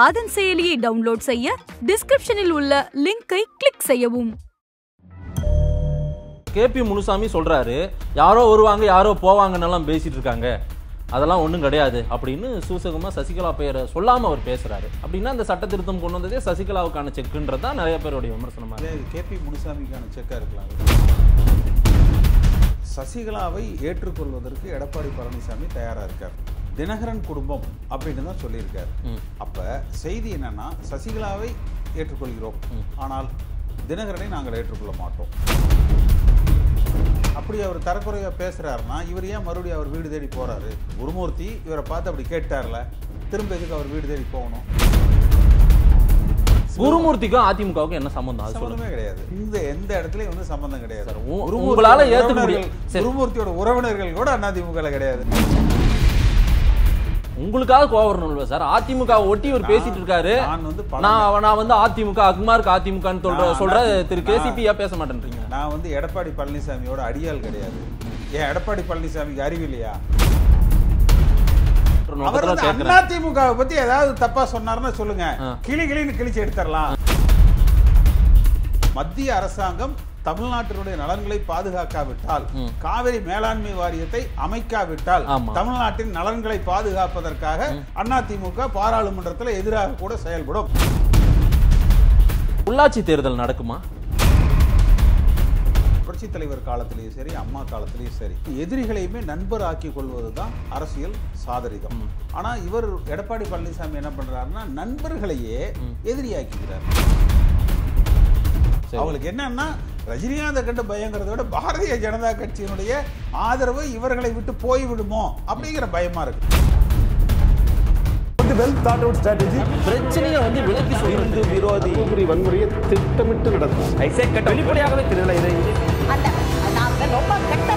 ஆதன் செயலியை டவுன்லோட் செய்ய டிஸ்கிரிப்ஷனில் உள்ள லிங்கை கிளிக் செய்யவும் கேபி முனுசாமி சொல்றாரு யாரோ வருவாங்க யாரோ போவாங்கன்னெல்லாம் பேசிட்டு இருக்காங்க அதெல்லாம் ஒன்றும் கிடையாது அப்படின்னு சூசகமாக சசிகலா பெயரை சொல்லாமல் அவர் பேசுகிறாரு அப்படின்னா அந்த சட்ட திருத்தம் கொண்டு வந்ததே சசிகலாவுக்கான செக்குன்றது தான் நிறைய பேருடைய விமர்சனமாக கேபி முனுசாமிக்கான செக்காக இருக்கலாம் சசிகலாவை ஏற்றுக்கொள்வதற்கு எடப்பாடி பழனிசாமி தயாராக இருக்கார் தினகரன் குடும்பம் அப்படின்னு தான் சொல்லியிருக்காரு அப்போ செய்தி என்னன்னா சசிகலாவை ஏற்றுக்கொள்கிறோம் ஆனால் தினகரனை நாங்கள் ஏற்றுக்கொள்ள மாட்டோம் அப்படி அவர் தரக்குறையாக பேசுகிறாருன்னா இவர் ஏன் மறுபடியும் அவர் வீடு தேடி போகிறாரு குருமூர்த்தி இவரை பார்த்து அப்படி கேட்டார்ல திரும்ப எதுக்கு அவர் வீடு தேடி போகணும் குருமூர்த்திக்கும் அதிமுகவுக்கும் என்ன சம்பந்தம் சொல்லுமே கிடையாது இந்த எந்த இடத்துலயும் வந்து சம்பந்தம் கிடையாது குருமூர்த்தியோட உறவினர்கள் கூட அதிமுக கிடையாது உங்களுக்காக கோவரணும் வரணும்ல சார் அதிமுக ஒட்டி இவர் பேசிட்டு இருக்காரு நான் நான் வந்து அதிமுக அக்மார்க் அதிமுகன்னு சொல்ற சொல்ற திரு கேசிபியா பேச மாட்டேன்றீங்க நான் வந்து எடப்பாடி பழனிசாமியோட அடியால் கிடையாது ஏன் எடப்பாடி பழனிசாமிக்கு அறிவு இல்லையா அதிமுக பத்தி ஏதாவது தப்பா சொன்னாருன்னு சொல்லுங்க கிளி கிளின்னு கிழிச்சு எடுத்துடலாம் மத்திய அரசாங்கம் தமிழ்நாட்டினுடைய நலன்களை பாதுகாக்காவிட்டால் காவிரி மேலாண்மை வாரியத்தை அமைக்காவிட்டால் தமிழ்நாட்டின் நலன்களை பாதுகாப்பதற்காக அதிமுக பாராளுமன்றத்தில் எதிராக கூட செயல்படும் உள்ளாட்சி தேர்தல் நடக்குமா புரட்சி தலைவர் காலத்திலேயும் சரி அம்மா காலத்திலேயும் சரி எதிரிகளையுமே நண்பர் ஆக்கி கொள்வதுதான் அரசியல் சாதரிகம் ஆனா இவர் எடப்பாடி பழனிசாமி என்ன பண்றாருன்னா நண்பர்களையே எதிரியாக்கிறார் அவங்களுக்கு என்னன்னா ரஜினிகாந்தை கண்டு பயங்கிறத விட பாரதிய ஜனதா கட்சியினுடைய ஆதரவு இவர்களை விட்டு போய்விடுமோ அப்படிங்கிற பயமா இருக்கு பிரச்சனையை வந்து விலக்கி வன்முறையை திட்டமிட்டு வெளிப்படையாகவே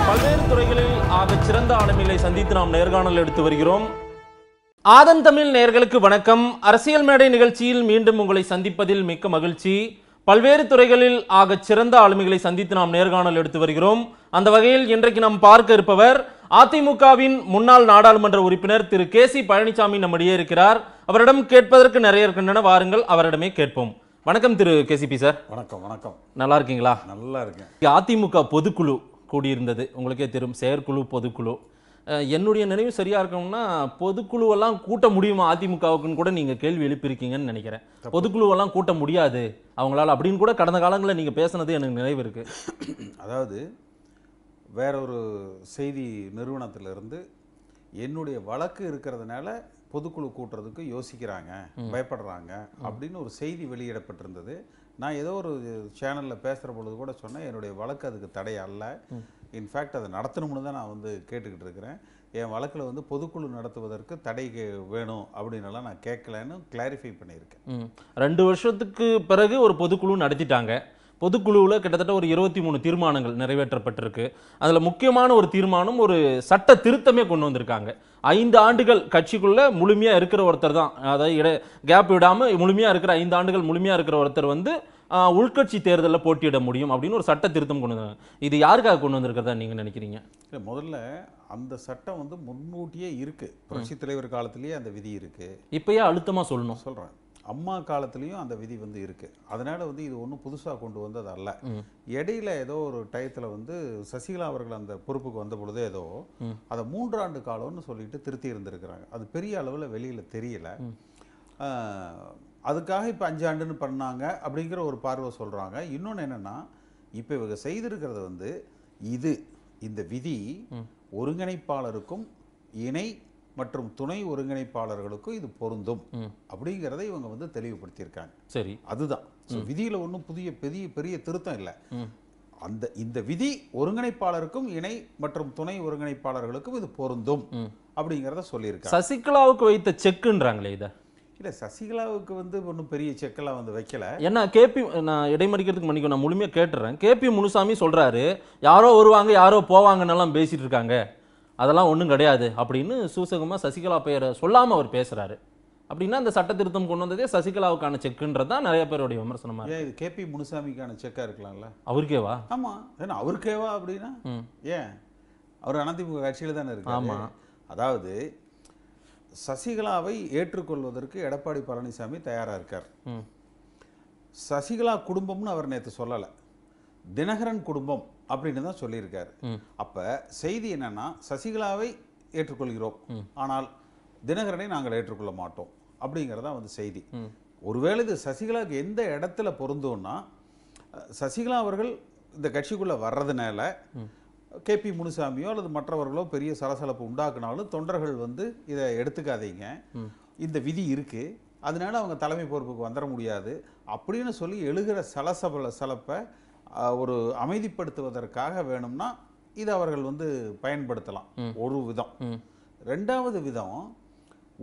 பல்வேறு துறைகளில் ஆக சிறந்த சந்தித்து நாம் நேர்காணல் எடுத்து வருகிறோம் ஆதன் தமிழ் நேர்களுக்கு வணக்கம் அரசியல் மேடை நிகழ்ச்சியில் மீண்டும் உங்களை சந்திப்பதில் மிக்க மகிழ்ச்சி பல்வேறு துறைகளில் ஆக சிறந்த ஆளுமைகளை சந்தித்து நாம் நேர்காணல் எடுத்து வருகிறோம் அந்த வகையில் இன்றைக்கு நாம் பார்க்க இருப்பவர் அதிமுகவின் முன்னாள் நாடாளுமன்ற உறுப்பினர் திரு கே சி பழனிசாமி நம்மிடையே இருக்கிறார் அவரிடம் கேட்பதற்கு நிறைய இருக்கின்றன வாருங்கள் அவரிடமே கேட்போம் வணக்கம் திரு கேசிபி சார் வணக்கம் வணக்கம் நல்லா இருக்கீங்களா நல்லா இருக்கேன் அதிமுக பொதுக்குழு கூடியிருந்தது உங்களுக்கே தெரியும் செயற்குழு பொதுக்குழு என்னுடைய நினைவு சரியாக இருக்கணும்னா பொதுக்குழுவெல்லாம் கூட்ட முடியுமா அதிமுகவுக்குன்னு கூட நீங்கள் கேள்வி எழுப்பியிருக்கீங்கன்னு நினைக்கிறேன் பொதுக்குழுவெல்லாம் கூட்ட முடியாது அவங்களால அப்படின்னு கூட கடந்த காலங்களில் நீங்கள் பேசுனது எனக்கு நினைவு இருக்குது அதாவது வேற ஒரு செய்தி நிறுவனத்திலிருந்து என்னுடைய வழக்கு இருக்கிறதுனால பொதுக்குழு கூட்டுறதுக்கு யோசிக்கிறாங்க பயப்படுறாங்க அப்படின்னு ஒரு செய்தி வெளியிடப்பட்டிருந்தது நான் ஏதோ ஒரு சேனலில் பேசுகிற பொழுது கூட சொன்னேன் என்னுடைய வழக்கு அதுக்கு தடை அல்ல இன்ஃபேக்ட் அதை நடத்தணும்னு தான் நான் வந்து கேட்டுக்கிட்டு இருக்கிறேன் என் வழக்கில் வந்து பொதுக்குழு நடத்துவதற்கு தடை வேணும் அப்படின்னலாம் நான் கேட்கலன்னு கிளாரிஃபை பண்ணியிருக்கேன் ரெண்டு வருஷத்துக்கு பிறகு ஒரு பொதுக்குழு நடத்திட்டாங்க பொதுக்குழுவில் கிட்டத்தட்ட ஒரு இருபத்தி மூணு தீர்மானங்கள் நிறைவேற்றப்பட்டிருக்கு அதில் முக்கியமான ஒரு தீர்மானம் ஒரு சட்ட திருத்தமே கொண்டு வந்திருக்காங்க ஐந்து ஆண்டுகள் கட்சிக்குள்ளே முழுமையாக இருக்கிற ஒருத்தர் தான் அதாவது இட கேப் விடாமல் முழுமையாக இருக்கிற ஐந்து ஆண்டுகள் முழுமையாக இருக்கிற ஒருத்தர் வந்து உள்கட்சி தேர்தலில் போட்டியிட முடியும் அப்படின்னு ஒரு சட்ட திருத்தம் கொண்டு வந்தாங்க இது யாருக்காக கொண்டு வந்திருக்கிறதா நீங்கள் நினைக்கிறீங்க இல்லை முதல்ல அந்த சட்டம் வந்து முன்கூட்டியே இருக்குது புரட்சி தலைவர் காலத்திலேயே அந்த விதி இருக்குது இப்போயே அழுத்தமாக சொல்லணும் சொல்கிறேன் அம்மா காலத்துலேயும் அந்த விதி வந்து இருக்குது அதனால் வந்து இது ஒன்றும் புதுசாக கொண்டு வந்தது அல்ல இடையில ஏதோ ஒரு டயத்தில் வந்து சசிகலா அவர்கள் அந்த பொறுப்புக்கு வந்த பொழுது ஏதோ அதை மூன்றாண்டு காலம்னு சொல்லிட்டு திருத்தி இருந்திருக்கிறாங்க அது பெரிய அளவில் வெளியில் தெரியல அதுக்காக இப்போ அஞ்சு ஆண்டுன்னு பண்ணாங்க அப்படிங்கிற ஒரு பார்வை சொல்கிறாங்க இன்னொன்று என்னென்னா இப்போ இவங்க செய்திருக்கிறது வந்து இது இந்த விதி ஒருங்கிணைப்பாளருக்கும் இணை மற்றும் துணை ஒருங்கிணைப்பாளர்களுக்கும் இது பொருந்தும் அப்படிங்கிறத இவங்க வந்து தெளிவுபடுத்தியிருக்காங்க சரி அதுதான் விதியில் ஒன்றும் புதிய பெரிய பெரிய திருத்தம் இல்லை அந்த இந்த விதி ஒருங்கிணைப்பாளருக்கும் இணை மற்றும் துணை ஒருங்கிணைப்பாளர்களுக்கும் இது பொருந்தும் அப்படிங்கிறத சொல்லியிருக்காங்க சசிகலாவுக்கு வைத்த செக்குன்றாங்களே இதை இல்லை சசிகலாவுக்கு வந்து ஒன்றும் பெரிய செக்கெல்லாம் வந்து வைக்கல ஏன்னா கேபி நான் இடைமறிக்கிறதுக்கு மன்னிக்கும் நான் முழுமையாக கேட்டுறேன் கேபி முனுசாமி சொல்கிறாரு யாரோ வருவாங்க யாரோ போவாங்கன்னெல்லாம் பேசிகிட்டு இருக்காங்க அதெல்லாம் ஒன்றும் கிடையாது அப்படின்னு சூசகமாக சசிகலா பெயரை சொல்லாமல் அவர் பேசுகிறாரு அப்படின்னா அந்த சட்ட திருத்தம் கொண்டு வந்ததே சசிகலாவுக்கான செக்குன்றது தான் நிறைய பேருடைய விமர்சனமாக ஏன் இது கேபி முனுசாமிக்கான செக்காக இருக்கலாம்ல அவருக்கேவா ஆமாம் ஏன்னா அவருக்கேவா அப்படின்னா ஏன் அவர் அனந்திமுக கட்சியில் தானே இருக்கு ஆமாம் அதாவது சசிகலாவை ஏற்றுக்கொள்வதற்கு எடப்பாடி பழனிசாமி தயாராக இருக்கார் சசிகலா குடும்பம்னு அவர் நேற்று சொல்லலை தினகரன் குடும்பம் அப்படின்னு தான் சொல்லியிருக்காரு அப்போ செய்தி என்னன்னா சசிகலாவை ஏற்றுக்கொள்கிறோம் ஆனால் தினகரனை நாங்கள் ஏற்றுக்கொள்ள மாட்டோம் அப்படிங்கிறதா வந்து செய்தி ஒருவேளை இது சசிகலாவுக்கு எந்த இடத்துல பொருந்தோன்னா சசிகலா அவர்கள் இந்த கட்சிக்குள்ளே வர்றதுனால கே பி முனுசாமியோ அல்லது மற்றவர்களோ பெரிய சலசலப்பு உண்டாக்குனாலும் தொண்டர்கள் வந்து இதை எடுத்துக்காதீங்க இந்த விதி இருக்குது அதனால அவங்க தலைமை பொறுப்புக்கு வந்துட முடியாது அப்படின்னு சொல்லி எழுகிற சலசபல சலப்பை ஒரு அமைதிப்படுத்துவதற்காக வேணும்னா இது அவர்கள் வந்து பயன்படுத்தலாம் ஒரு விதம் ரெண்டாவது விதம்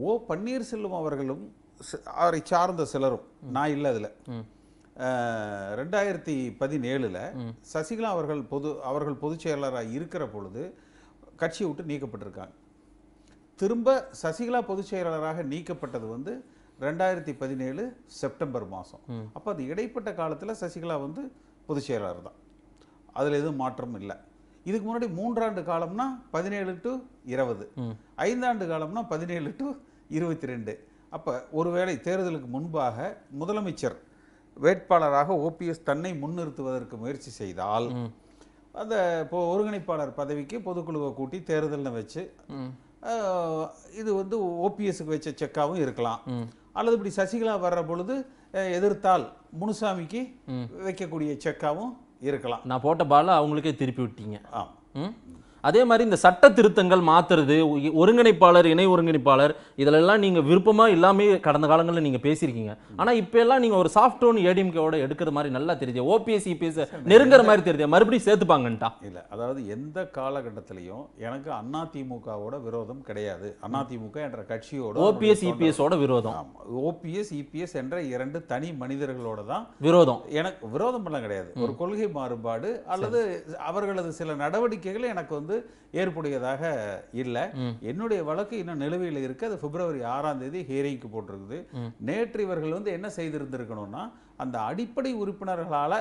ஓ பன்னீர்செல்வம் அவர்களும் அவரை சார்ந்த சிலரும் நான் இல்லை அதில் ரெண்டாயிரத்தி பதினேழில் சசிகலா அவர்கள் பொது அவர்கள் பொதுச் செயலராக இருக்கிற பொழுது கட்சியை விட்டு நீக்கப்பட்டிருக்காங்க திரும்ப சசிகலா பொதுச் செயலாளராக நீக்கப்பட்டது வந்து ரெண்டாயிரத்தி பதினேழு செப்டம்பர் மாதம் அப்போ அது இடைப்பட்ட காலத்தில் சசிகலா வந்து பொதுச் செயலாளர் தான் அதில் எதுவும் மாற்றம் இல்லை இதுக்கு முன்னாடி மூன்றாண்டு காலம்னா பதினேழு டு இருபது ஐந்தாண்டு காலம்னா பதினேழு டு இருபத்தி ரெண்டு அப்போ ஒருவேளை தேர்தலுக்கு முன்பாக முதலமைச்சர் வேட்பாளராக ஓபிஎஸ் தன்னை முன்னிறுத்துவதற்கு முயற்சி செய்தால் அந்த இப்போ ஒருங்கிணைப்பாளர் பதவிக்கு பொதுக்குழுவை கூட்டி தேர்தலில் வச்சு இது வந்து ஓபிஎஸ்க்கு வச்ச செக்காகவும் இருக்கலாம் அல்லது இப்படி சசிகலா வர்ற பொழுது எதிர்த்தால் முனுசாமிக்கு வைக்கக்கூடிய செக்காவும் இருக்கலாம் நான் போட்ட பால அவங்களுக்கே திருப்பி விட்டீங்க ஆ அதே மாதிரி இந்த சட்ட திருத்தங்கள் மாற்றுறது ஒருங்கிணைப்பாளர் இணை ஒருங்கிணைப்பாளர் இதிலெல்லாம் நீங்கள் விருப்பமாக இல்லாமே கடந்த காலங்களில் நீங்கள் பேசியிருக்கீங்க ஆனால் இப்போ எல்லாம் நீங்கள் ஒரு சாஃப்டோன் ஒன் ஏடிஎம்கேவோட எடுக்கிற மாதிரி நல்லா தெரியுது ஓபிஎஸ் இபிஎஸ் நெருங்குற மாதிரி தெரியுது மறுபடியும் சேர்த்துப்பாங்கன்ட்டா இல்லை அதாவது எந்த காலகட்டத்திலையும் எனக்கு அதிமுகவோட விரோதம் கிடையாது அதிமுக என்ற கட்சியோட ஓபிஎஸ் இபிஎஸோட e விரோதம் ஓபிஎஸ் இபிஎஸ் e என்ற இரண்டு தனி மனிதர்களோட தான் விரோதம் எனக்கு விரோதம் எல்லாம் கிடையாது ஒரு கொள்கை மாறுபாடு அல்லது அவர்களது சில நடவடிக்கைகளை எனக்கு வந்து வந்து ஏற்புடையதாக இல்லை என்னுடைய வழக்கு இன்னும் நிலுவையில் இருக்குது அது பிப்ரவரி ஆறாம் தேதி ஹியரிங்க்கு போட்டிருக்குது நேற்று இவர்கள் வந்து என்ன செய்திருந்திருக்கணும்னா அந்த அடிப்படை உறுப்பினர்களால்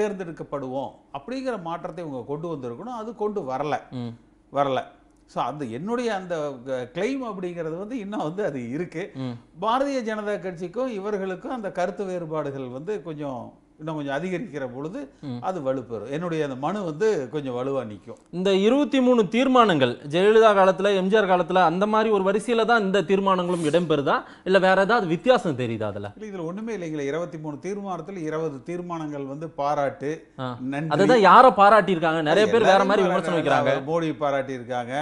தேர்ந்தெடுக்கப்படுவோம் அப்படிங்கிற மாற்றத்தை இவங்க கொண்டு வந்திருக்கணும் அது கொண்டு வரல வரல ஸோ அந்த என்னுடைய அந்த கிளைம் அப்படிங்கிறது வந்து இன்னும் வந்து அது இருக்குது பாரதிய ஜனதா கட்சிக்கும் இவர்களுக்கும் அந்த கருத்து வேறுபாடுகள் வந்து கொஞ்சம் இன்னும் கொஞ்சம் அதிகரிக்கிற பொழுது அது வலுப்பெறும் என்னுடைய அந்த மனு வந்து கொஞ்சம் வலுவாக நிற்கும் இந்த இருபத்தி மூணு தீர்மானங்கள் ஜெயலலிதா காலத்தில் எம்ஜிஆர் காலத்தில் அந்த மாதிரி ஒரு வரிசையில் தான் இந்த தீர்மானங்களும் இடம்பெறுதா இல்லை வேற ஏதாவது வித்தியாசம் தெரியுதா அதில் இல்லை இதில் ஒன்றுமே இல்லைங்களா இருபத்தி மூணு தீர்மானத்தில் இருபது தீர்மானங்கள் வந்து பாராட்டு அதுதான் யாரை பாராட்டியிருக்காங்க நிறைய பேர் வேற மாதிரி விமர்சனம் வைக்கிறாங்க மோடி பாராட்டியிருக்காங்க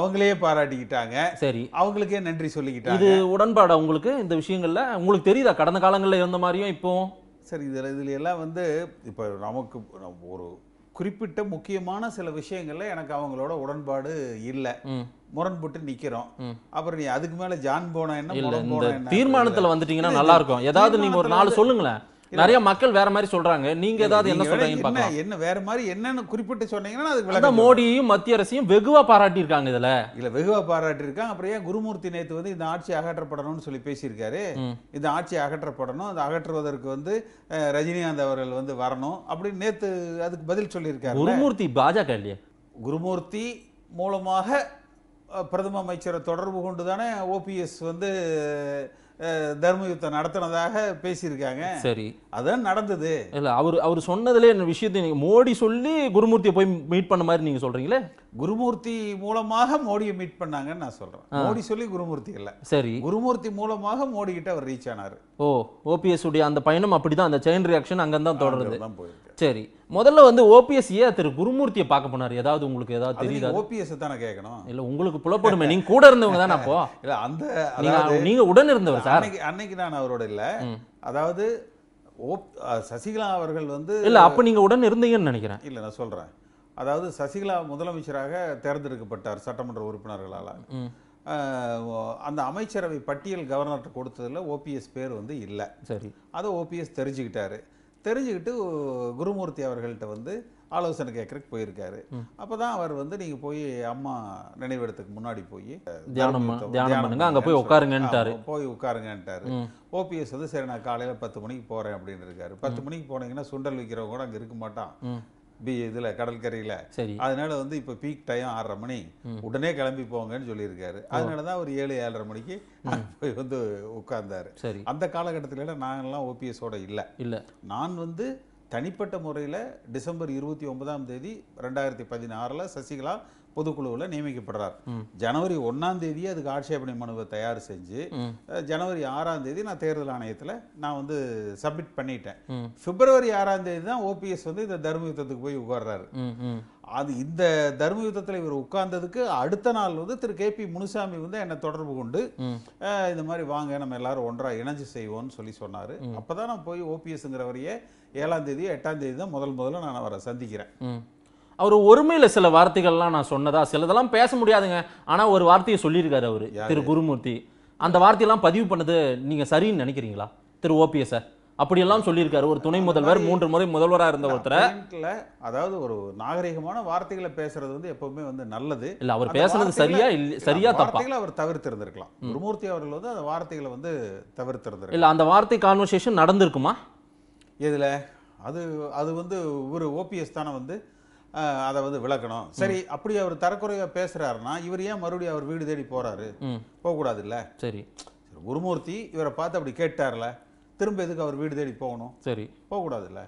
அவங்களே பாராட்டிக்கிட்டாங்க சரி அவங்களுக்கே நன்றி சொல்லிக்கிட்டாங்க இது உடன்பாடா உங்களுக்கு இந்த விஷயங்கள்ல உங்களுக்கு தெரியுதா கடந்த காலங்களில் இருந்த மாதிரியும் இப்போ சரி இதில் இதில் எல்லாம் வந்து இப்போ நமக்கு ஒரு குறிப்பிட்ட முக்கியமான சில விஷயங்கள்ல எனக்கு அவங்களோட உடன்பாடு இல்லை முரண்பட்டு நிக்கிறோம் அப்புறம் நீ அதுக்கு மேல ஜான் போனா என்ன தீர்மானத்துல வந்துட்டீங்கன்னா நல்லா இருக்கும் ஏதாவது நீங்க ஒரு நாலு சொல்லுங்களேன் நிறைய மக்கள் வேற மாதிரி சொல்றாங்க நீங்க ஏதாவது என்ன சொல்றீங்க என்ன வேற மாதிரி என்னன்னு குறிப்பிட்டு சொன்னீங்கன்னா அது மோடியும் மத்திய அரசையும் வெகுவா பாராட்டி இருக்காங்க இதுல இல்ல வெகுவா பாராட்டி இருக்காங்க அப்புறம் ஏன் குருமூர்த்தி நேத்து வந்து இந்த ஆட்சி அகற்றப்படணும்னு சொல்லி பேசியிருக்காரு இந்த ஆட்சி அகற்றப்படணும் அதை அகற்றுவதற்கு வந்து ரஜினிகாந்த் அவர்கள் வந்து வரணும் அப்படின்னு நேத்து அதுக்கு பதில் சொல்லியிருக்காரு குருமூர்த்தி பாஜக இல்லையா குருமூர்த்தி மூலமாக பிரதம அமைச்சரை தொடர்பு கொண்டு தானே ஓபிஎஸ் வந்து தர்ம யுத்தம் நடத்தினதாக பேசியிருக்காங்க சரி அதான் நடந்தது இல்லை அவர் அவர் சொன்னதுல விஷயத்தை நீங்கள் மோடி சொல்லி குருமூர்த்தியை போய் மீட் பண்ண மாதிரி நீங்கள் சொல்கிறீங்களே குருமூர்த்தி மூலமாக மோடியை மீட் பண்ணாங்கன்னு நான் சொல்றேன் மோடி சொல்லி குருமூர்த்தி இல்ல சரி குருமூர்த்தி மூலமாக மோடி கிட்ட அவர் ரீச் ஆனார் ஓ ஓபிஎஸ் உடைய அந்த பயணம் அப்படிதான் அந்த செயின் ரியாக்ஷன் அங்க தான் தொடருது சரி முதல்ல வந்து ஓபிஎஸ் ஏ திரு குருமூர்த்தியை பார்க்க போனார் ஏதாவது உங்களுக்கு ஏதாவது தெரியுதா ஓபிஎஸ் தானே கேட்கணும் இல்ல உங்களுக்கு புலப்படுமே நீங்க கூட இருந்தவங்க தானே அப்போ இல்ல அந்த நீங்க உடன் இருந்தவர் சார் அன்னைக்கு அன்னைக்கு நான் அவரோட இல்ல அதாவது சசிகலா அவர்கள் வந்து இல்ல அப்ப நீங்க உடன் இருந்தீங்கன்னு நினைக்கிறேன் இல்ல நான் சொல்றேன் அதாவது சசிகலா முதலமைச்சராக தேர்ந்தெடுக்கப்பட்டார் சட்டமன்ற உறுப்பினர்களால் அந்த அமைச்சரவை பட்டியல் கவர்னர்கிட்ட கொடுத்ததில் ஓபிஎஸ் பேர் வந்து இல்லை சரி அதை ஓபிஎஸ் தெரிஞ்சுக்கிட்டாரு தெரிஞ்சுக்கிட்டு குருமூர்த்தி அவர்கள்ட்ட வந்து ஆலோசனை கேட்கறதுக்கு போயிருக்காரு அப்போ தான் அவர் வந்து நீங்கள் போய் அம்மா நினைவிடத்துக்கு முன்னாடி போய் தியானம் அங்கே போய் உட்காருங்கன்ட்டாரு போய் உட்காருங்கன்ட்டாரு ஓபிஎஸ் வந்து சரி நான் காலையில் பத்து மணிக்கு போகிறேன் அப்படின்னு இருக்காரு பத்து மணிக்கு போனீங்கன்னா சுண்டல் விற்கிறவங்க கூட அங்கே இருக்க மாட்டான் பி இதில் கடற்கரையில் சரி அதனால வந்து இப்போ பீக் டைம் ஆறரை மணி உடனே கிளம்பி போங்கன்னு சொல்லியிருக்காரு அதனால தான் ஒரு ஏழு ஏழரை மணிக்கு போய் வந்து உட்கார்ந்தாரு சரி அந்த காலகட்டத்திலலாம் நாங்கள்லாம் ஓபிஎஸோட இல்லை இல்லை நான் வந்து தனிப்பட்ட முறையில் டிசம்பர் இருபத்தி ஒன்பதாம் தேதி ரெண்டாயிரத்தி பதினாறில் சசிகலா பொதுக்குழுவில் நியமிக்கப்படுறார் ஜனவரி ஒன்றாம் தேதி அதுக்கு ஆட்சேபனை மனுவை தயார் செஞ்சு ஜனவரி ஆறாம் தேதி நான் தேர்தல் ஆணையத்தில் நான் வந்து சப்மிட் பண்ணிட்டேன் பிப்ரவரி ஆறாம் தேதி தான் ஓபிஎஸ் வந்து இந்த தர்ம யுத்தத்துக்கு போய் உட்கார்றாரு அது இந்த தர்ம யுத்தத்தில் இவர் உட்கார்ந்ததுக்கு அடுத்த நாள் வந்து திரு கே பி முனுசாமி வந்து என்னை தொடர்பு கொண்டு இந்த மாதிரி வாங்க நம்ம எல்லாரும் ஒன்றா இணைஞ்சு செய்வோம்னு சொல்லி சொன்னாரு அப்பதான் நான் போய் ஓபிஎஸ்ங்கிறவரையே ஏழாம் தேதி எட்டாம் தேதி தான் முதல் முதல்ல நான் அவரை சந்திக்கிறேன் அவர் ஒருமையில் சில வார்த்தைகள்லாம் நான் சொன்னதா சிலதெல்லாம் பேச முடியாதுங்க ஆனால் ஒரு வார்த்தையை சொல்லியிருக்காரு அவர் திரு குருமூர்த்தி அந்த வார்த்தையெல்லாம் பதிவு பண்ணது நீங்கள் சரின்னு நினைக்கிறீங்களா திரு ஓபிஎஸ் சார் அப்படியெல்லாம் சொல்லியிருக்காரு ஒரு துணை முதல்வர் மூன்று முறை முதல்வராக இருந்த ஒருத்தர் அதாவது ஒரு நாகரிகமான வார்த்தைகளை பேசுறது வந்து எப்பவுமே வந்து நல்லது இல்லை அவர் பேசுறது சரியா இல்லை சரியா தப்பா அவர் தவிர்த்து இருந்திருக்கலாம் குருமூர்த்தி அவர்கள் வந்து அந்த வார்த்தைகளை வந்து தவிர்த்திருந்தார் இல்லை அந்த வார்த்தை கான்வர்சேஷன் நடந்திருக்குமா இதில் அது அது வந்து ஒரு ஓபிஎஸ் தானே வந்து அதை வந்து விளக்கணும் சரி அப்படி அவர் தரக்குறையாக பேசுகிறாருன்னா இவர் ஏன் மறுபடியும் அவர் வீடு தேடி போகிறாரு போகக்கூடாது இல்லை சரி குருமூர்த்தி இவரை பார்த்து அப்படி கேட்டார்ல திரும்ப எதுக்கு அவர் வீடு தேடி போகணும் சரி போகக்கூடாதுல்ல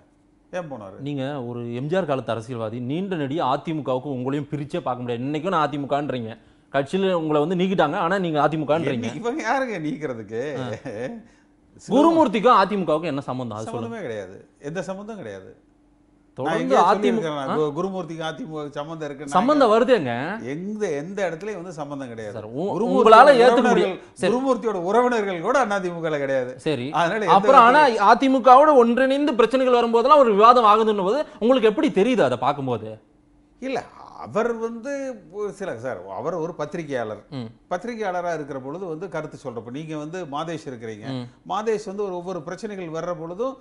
ஏன் போனார் நீங்கள் ஒரு எம்ஜிஆர் காலத்து அரசியல்வாதி நீண்ட நடி அதிமுகவுக்கும் உங்களையும் பிரிச்சே பார்க்க முடியாது இன்றைக்கும் நான் அதிமுகன்றீங்க கட்சியில் உங்களை வந்து நீக்கிட்டாங்க ஆனால் நீங்கள் அதிமுகன்றீங்க இவங்க யாருங்க நீக்கிறதுக்கு குருமூர்த்திக்கும் அதிமுகவுக்கும் என்ன சம்மந்தம் அது சம்மந்தமே கிடையாது எந்த சம்மந்தம் கிடையாது தொடர்ந்து அதிமுக குருமூர்த்திக்கு அதிமுக சம்மந்தம் இருக்கு சம்மந்தம் வருதுங்க எந்த எந்த இடத்துலயும் வந்து சம்பந்தம் கிடையாது உங்களால ஏத்துக்க முடியும் குருமூர்த்தியோட உறவினர்கள் கூட அதிமுக கிடையாது சரி அதனால அப்புறம் ஆனா அதிமுகவோட ஒன்றிணைந்து பிரச்சனைகள் வரும்போதெல்லாம் ஒரு விவாதம் ஆகுதுன்னும் போது உங்களுக்கு எப்படி தெரியுது அதை பார்க்கும்போது இல்ல அவர் வந்து சில சார் அவர் ஒரு பத்திரிகையாளர் பத்திரிகையாளராக இருக்கிற பொழுது வந்து கருத்து சொல்கிறப்ப நீங்கள் வந்து மாதேஷ் இருக்கிறீங்க மாதேஷ் வந்து ஒரு ஒவ்வொரு பிரச்சனைகள் வர்ற பொழுதும்